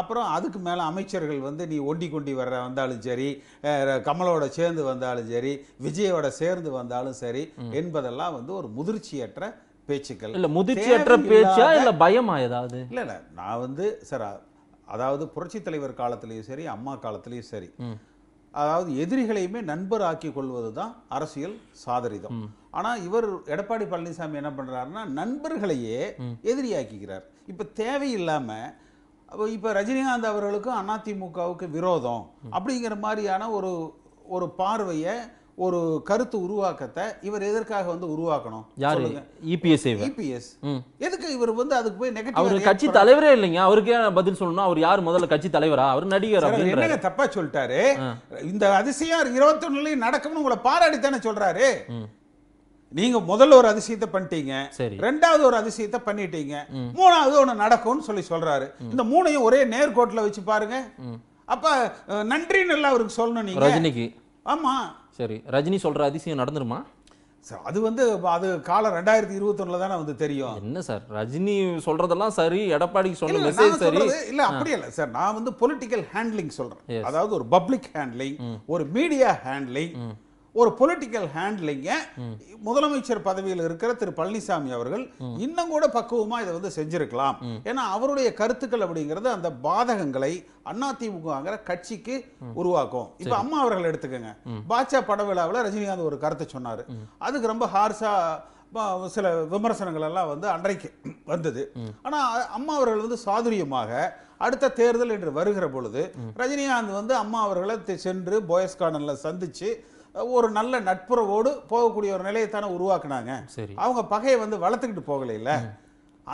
அப்புறம் அதுக்கு மேலே அமைச்சர்கள் வந்து நீ ஒண்டி கொண்டி வர வந்தாலும் சரி கமலோட சேர்ந்து வந்தாலும் சரி விஜயோட சேர்ந்து வந்தாலும் சரி என்பதெல்லாம் வந்து ஒரு முதிர்ச்சியற்ற பேச்சுக்கள் இல்லை முதிர்ச்சியற்ற பேச்சா இல்லை பயமா ஏதாவது இல்லை இல்லை நான் வந்து சார் அதாவது புரட்சி தலைவர் காலத்திலையும் சரி அம்மா காலத்திலையும் சரி அதாவது எதிரிகளையுமே ஆக்கி கொள்வது தான் அரசியல் சாதரிதம் ஆனால் இவர் எடப்பாடி பழனிசாமி என்ன பண்ணுறாருன்னா நண்பர்களையே எதிரியாக்கிக்கிறார் இப்போ தேவையில்லாமல் அப்போ இப்போ ரஜினிகாந்த் அவர்களுக்கும் அதிமுகவுக்கு விரோதம் அப்படிங்கிற மாதிரியான ஒரு ஒரு பார்வையை ஒரு கருத்து உருவாக்கத்தை இவர் எதற்காக வந்து உருவாக்கணும் யாரு e இபிஎஸ் இபிஎஸ் e எதுக்கு இவர் வந்து அதுக்கு போய் நெகட்டிவ் அவர் கட்சி தலைவரே இல்லைங்க அவருக்கு பதில் சொல்லணும் அவர் யார் முதல்ல கட்சி தலைவரா அவர் நடிகர் என்னங்க தப்பா சொல்லிட்டாரு இந்த அதிசயம் ஒண்ணுலயும் நடக்கும்னு உங்களை பாராடித்தானே சொல்றாரு நீங்க முதல்ல ஒரு அதிசயத்தை பண்ணிட்டீங்க சரி ரெண்டாவது ஒரு அதிசயத்தை பண்ணிட்டீங்க மூணாவது ஒண்ணு நடக்கும்னு சொல்லி சொல்றாரு இந்த மூணையும் ஒரே நேர்கோட்டில் வச்சு பாருங்க அப்ப நன்றின்னு நல்லா அவருக்கு சொல்லணும் நீங்க ரஜினிக்கு ஆமா சரி ரஜினி சொல்ற அதிசயம் நடந்துருமா சார் அது வந்து அது காலம் ரெண்டாயிரத்தி இருபத்தொன்னுல தானே வந்து தெரியும் என்ன சார் ரஜினி சொல்றதெல்லாம் சரி எடப்பாடிக்கு சொன்ன மெசேஜ் சரி இல்ல அப்படி இல்ல சார் நான் வந்து பொலிட்டிக்கல் ஹேண்ட்லிங் சொல்றேன் அதாவது ஒரு பப்ளிக் ஹேண்ட்லிங் ஒரு மீடியா ஹேண்ட்லிங் ஒரு பொலிட்டிக்கல் ஹேண்ட்லிங்க முதலமைச்சர் பதவியில் இருக்கிற திரு பழனிசாமி அவர்கள் இன்னும் கூட பக்குவமாக இதை வந்து செஞ்சிருக்கலாம் ஏன்னா அவருடைய கருத்துக்கள் அப்படிங்கிறது அந்த பாதகங்களை அதிமுகங்கிற கட்சிக்கு உருவாக்கும் இப்ப அம்மா அவர்கள் எடுத்துக்கோங்க பாட்சா பட விழாவில் ரஜினிகாந்த் ஒரு கருத்தை சொன்னாரு அதுக்கு ரொம்ப ஹார்ஷா சில விமர்சனங்கள் எல்லாம் வந்து அன்றைக்கு வந்தது ஆனா அம்மா அவர்கள் வந்து சாதுரியமாக அடுத்த தேர்தல் என்று வருகிற பொழுது ரஜினிகாந்த் வந்து அம்மா அவர்களை சென்று போயஸ் கார்டனில் சந்திச்சு ஒரு நல்ல நட்புறவோடு போகக்கூடிய ஒரு நிலையை தானே உருவாக்குனாங்க அவங்க பகையை வந்து வளர்த்துக்கிட்டு போகல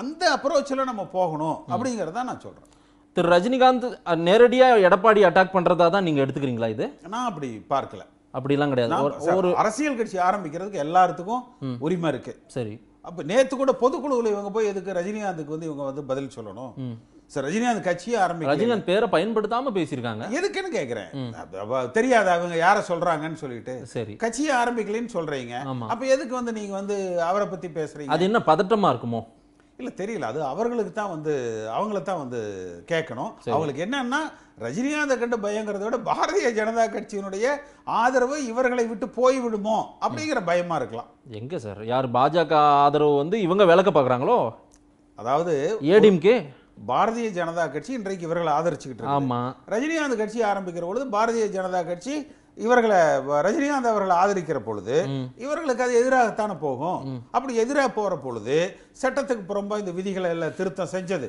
அந்த அப்ரோச்சில் நம்ம போகணும் அப்படிங்கிறத நான் சொல்கிறேன் திரு ரஜினிகாந்த் நேரடியாக எடப்பாடி அட்டாக் பண்ணுறதா தான் நீங்கள் எடுத்துக்கிறீங்களா இது நான் அப்படி பார்க்கல அப்படிலாம் கிடையாது ஒரு அரசியல் கட்சி ஆரம்பிக்கிறதுக்கு எல்லாத்துக்கும் உரிமை இருக்கு சரி அப்போ நேற்று கூட பொதுக்குழுவில் இவங்க போய் எதுக்கு ரஜினிகாந்துக்கு வந்து இவங்க வந்து பதில் சொல்லணும் சார் ரஜினிகாந்த் கட்சியை ஆரம்பிக்க ரஜினிகாந்த் பேரை பயன்படுத்தாம பேசியிருக்காங்க எதுக்குன்னு கேட்குறேன் தெரியாது அவங்க யாரை சொல்றாங்கன்னு சொல்லிட்டு சரி கட்சியை ஆரம்பிக்கலன்னு சொல்றீங்க அப்ப எதுக்கு வந்து நீங்க வந்து அவரை பத்தி பேசுறீங்க அது என்ன பதட்டமா இருக்குமோ இல்லை தெரியல அது அவர்களுக்கு தான் வந்து அவங்கள தான் வந்து கேட்கணும் அவங்களுக்கு என்னன்னா ரஜினிகாந்தை கண்டு பயங்கிறத விட பாரதிய ஜனதா கட்சியினுடைய ஆதரவு இவர்களை விட்டு போய்விடுமோ அப்படிங்கிற பயமா இருக்கலாம் எங்க சார் யார் பாஜக ஆதரவு வந்து இவங்க விளக்க பாக்குறாங்களோ அதாவது ஏடிஎம்கே பாரதிய ஜனதா கட்சி இன்றைக்கு இவர்களை ஆதரிச்சுக்கிட்டு ஆமாம் ரஜினிகாந்த் கட்சி ஆரம்பிக்கிற பொழுது பாரதிய ஜனதா கட்சி இவர்களை ரஜினிகாந்த் அவர்களை ஆதரிக்கிற பொழுது இவர்களுக்கு அது எதிராகத்தானே போகும் அப்படி எதிராக போற பொழுது சட்டத்துக்கு புறம்பா இந்த விதிகளை எல்லாம் திருத்தம் செஞ்சது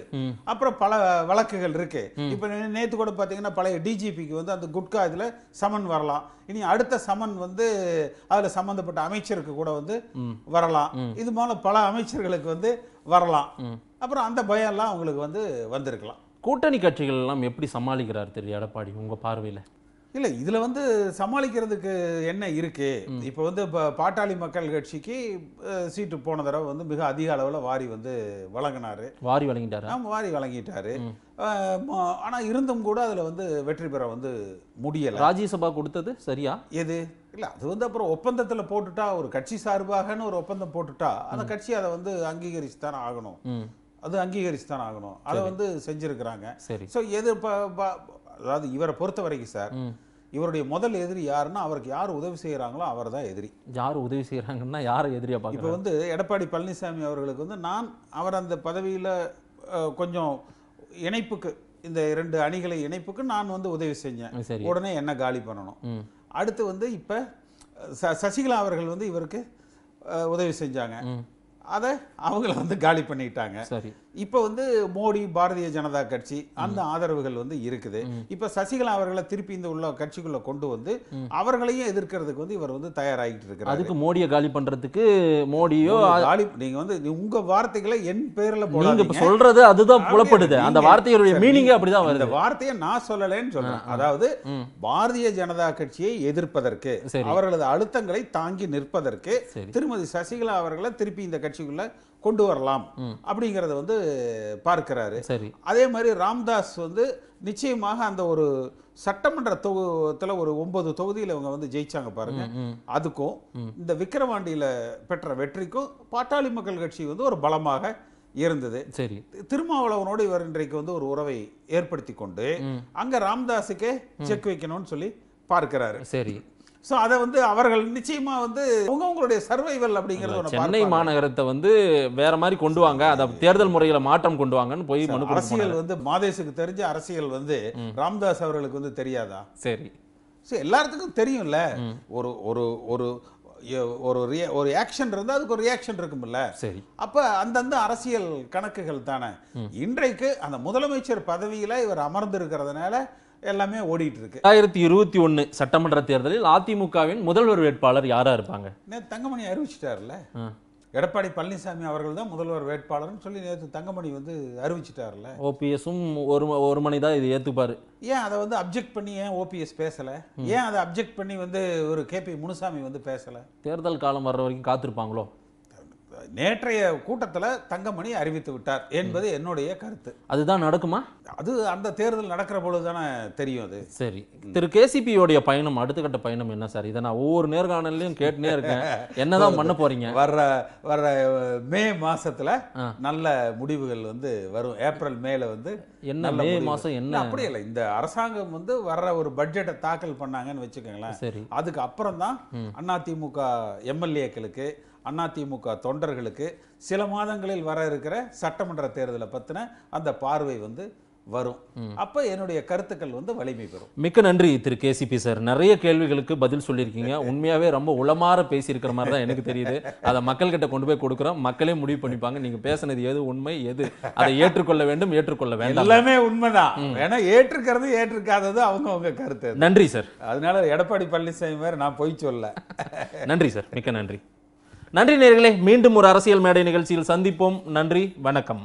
அப்புறம் பல வழக்குகள் இருக்கு இப்ப நேற்று கூட பாத்தீங்கன்னா பழைய டிஜிபிக்கு வந்து அந்த குட்கா இதுல சமன் வரலாம் இனி அடுத்த சமன் வந்து அதுல சம்மந்தப்பட்ட அமைச்சருக்கு கூட வந்து வரலாம் இது போல பல அமைச்சர்களுக்கு வந்து வரலாம் அப்புறம் அந்த பயம் எல்லாம் அவங்களுக்கு வந்து வந்திருக்கலாம் கூட்டணி கட்சிகள் எல்லாம் எப்படி சமாளிக்கிறார் திரு எடப்பாடி உங்க பார்வையில இல்லை இதில் வந்து சமாளிக்கிறதுக்கு என்ன இருக்குது இப்போ வந்து இப்போ பாட்டாளி மக்கள் கட்சிக்கு சீட்டு போன தடவை வந்து மிக அதிக அளவில் வாரி வந்து வழங்கினாரு வாரி வழங்கிட்டார் ஆமாம் வாரி வழங்கிட்டாரு ஆனால் இருந்தும் கூட அதில் வந்து வெற்றி பெற வந்து முடியலை ராஜ்யசபா கொடுத்தது சரியா எது இல்லை அது வந்து அப்புறம் ஒப்பந்தத்தில் போட்டுட்டா ஒரு கட்சி சார்பாகன்னு ஒரு ஒப்பந்தம் போட்டுட்டா அந்த கட்சி அதை வந்து அங்கீகரிச்சு தானே ஆகணும் அது அங்கீகரிச்சு தானே ஆகணும் அதை வந்து செஞ்சுருக்கிறாங்க சரி ஸோ எது இப்போ அதாவது இவரை பொறுத்த வரைக்கும் சார் இவருடைய முதல் எதிரி யாருன்னா அவருக்கு யார் உதவி செய்கிறாங்களோ அவர் தான் எதிரி யார் உதவி செய்கிறாங்கன்னா யார் எதிரியாக பார்க்க இப்போ வந்து எடப்பாடி பழனிசாமி அவர்களுக்கு வந்து நான் அவர் அந்த பதவியில் கொஞ்சம் இணைப்புக்கு இந்த இரண்டு அணிகளை இணைப்புக்கு நான் வந்து உதவி செஞ்சேன் உடனே என்ன காலி பண்ணணும் அடுத்து வந்து இப்போ ச சசிகலா அவர்கள் வந்து இவருக்கு உதவி செஞ்சாங்க அதை அவங்கள வந்து காலி பண்ணிட்டாங்க சரி இப்போ வந்து மோடி பாரதிய ஜனதா கட்சி அந்த ஆதரவுகள் வந்து இருக்குது இப்ப சசிகலா அவர்களை திருப்பி இந்த உள்ள கட்சிக்குள்ள கொண்டு வந்து அவர்களையும் எதிர்க்கிறதுக்கு வந்து இவர் வந்து தயாராகிட்டு இருக்கிறார் அதுக்கு மோடியை காலி பண்றதுக்கு மோடியோ காலி நீங்க வந்து உங்க வார்த்தைகளை என் பேர்ல நீங்க சொல்றது அதுதான் புலப்படுது அந்த வார்த்தையுடைய மீனிங் அப்படிதான் வருது வார்த்தையை நான் சொல்லலைன்னு சொல்றேன் அதாவது பாரதிய ஜனதா கட்சியை எதிர்ப்பதற்கு அவர்களது அழுத்தங்களை தாங்கி நிற்பதற்கு திருமதி சசிகலா அவர்களை திருப்பி இந்த கட்சிக்குள்ள கொண்டு வரலாம் அப்படிங்கிறத வந்து பார்க்கிறாரு சரி அதே மாதிரி ராம்தாஸ் வந்து நிச்சயமாக அந்த ஒரு சட்டமன்ற தொகுத்துல ஒரு ஒன்பது தொகுதியில் இவங்க வந்து ஜெயிச்சாங்க பாருங்க அதுக்கும் இந்த விக்கிரவாண்டியில் பெற்ற வெற்றிக்கும் பாட்டாளி மக்கள் கட்சி வந்து ஒரு பலமாக இருந்தது சரி திருமாவளவனோடு இவர் இன்றைக்கு வந்து ஒரு உறவை ஏற்படுத்தி கொண்டு அங்க ராம்தாஸுக்கே செக் வைக்கணும்னு சொல்லி பார்க்கிறாரு சரி ஸோ அதை வந்து அவர்கள் நிச்சயமாக வந்து அவங்கவுங்களுடைய சர்வைவல் அப்படிங்கிறது சென்னை மாநகரத்தை வந்து வேற மாதிரி கொண்டு வாங்க அதை தேர்தல் முறையில் மாற்றம் கொண்டு வாங்கன்னு போய் மனு அரசியல் வந்து மாதேசுக்கு தெரிஞ்ச அரசியல் வந்து ராம்தாஸ் அவர்களுக்கு வந்து தெரியாதா சரி ஸோ எல்லாத்துக்கும் தெரியும்ல ஒரு ஒரு ஒரு ஒரு ஒரு ஆக்ஷன் இருந்தால் அதுக்கு ஒரு ரியாக்ஷன் இருக்கும்ல சரி அப்போ அந்தந்த அரசியல் கணக்குகள் தானே இன்றைக்கு அந்த முதலமைச்சர் பதவியில் இவர் அமர்ந்து இருக்கிறதுனால எல்லாமே ஓடிட்டு இருக்கு ரெண்டாயிரத்தி இருபத்தி ஒன்னு சட்டமன்ற தேர்தலில் அதிமுகவின் முதல்வர் வேட்பாளர் யாரா இருப்பாங்க நேற்று தங்கமணி அறிவிச்சிட்டார்ல எடப்பாடி பழனிசாமி அவர்கள் தான் முதல்வர் வேட்பாளர்னு சொல்லி நேற்று தங்கமணி வந்து அறிவிச்சிட்டாருல்ல ஓபிஎஸும் ஒரு ஒரு மணி தான் இது ஏற்றுப்பாரு ஏன் அதை வந்து அப்ஜெக்ட் பண்ணி ஏன் ஓபிஎஸ் பேசலை ஏன் அதை அப்ஜெக்ட் பண்ணி வந்து ஒரு கேபி முனுசாமி வந்து பேசலை தேர்தல் காலம் வர்ற வரைக்கும் காத்திருப்பாங்களோ நேற்றைய கூட்டத்தில் தங்கமணி அறிவித்து விட்டார் என்பது என்னுடைய கருத்து அதுதான் நடக்குமா அது அந்த தேர்தல் நடக்கிற பொழுது தானே தெரியும் அது சரி திரு கேசிபியோடைய பயணம் அடுத்த கட்ட பயணம் என்ன சார் இதை நான் ஒவ்வொரு நேர்காணலையும் கேட்டுனே இருக்கேன் என்னதான் பண்ண போறீங்க வர்ற வர்ற மே மாசத்துல நல்ல முடிவுகள் வந்து வரும் ஏப்ரல் மேல வந்து என்ன மே மாசம் என்ன அப்படி இல்லை இந்த அரசாங்கம் வந்து வர்ற ஒரு பட்ஜெட்டை தாக்கல் பண்ணாங்கன்னு வச்சுக்கோங்களேன் சரி அதுக்கு அப்புறம் தான் அதிமுக எம்எல்ஏக்களுக்கு அதிமுக தொண்டர்களுக்கு சில மாதங்களில் வர இருக்கிற சட்டமன்ற தேர்தலை பற்றின அந்த பார்வை வந்து வரும் அப்போ என்னுடைய கருத்துக்கள் வந்து வலிமை பெறும் மிக்க நன்றி திரு கேசிபி சார் நிறைய கேள்விகளுக்கு பதில் சொல்லியிருக்கீங்க உண்மையாகவே ரொம்ப உளமாற பேசியிருக்கிற மாதிரி தான் எனக்கு தெரியுது அதை மக்கள்கிட்ட கொண்டு போய் கொடுக்குறோம் மக்களே முடிவு பண்ணிப்பாங்க நீங்கள் பேசுனது எது உண்மை எது அதை ஏற்றுக்கொள்ள வேண்டும் ஏற்றுக்கொள்ள வேண்டும் எல்லாமே உண்மைதான் ஏன்னா ஏற்றுக்கிறது ஏற்றுக்காதது அவங்க அவங்க கருத்து நன்றி சார் அதனால எடப்பாடி பழனிசாமி மாதிரி நான் போய் சொல்ல நன்றி சார் மிக்க நன்றி நன்றி நேர்களே மீண்டும் ஒரு அரசியல் மேடை நிகழ்ச்சியில் சந்திப்போம் நன்றி வணக்கம்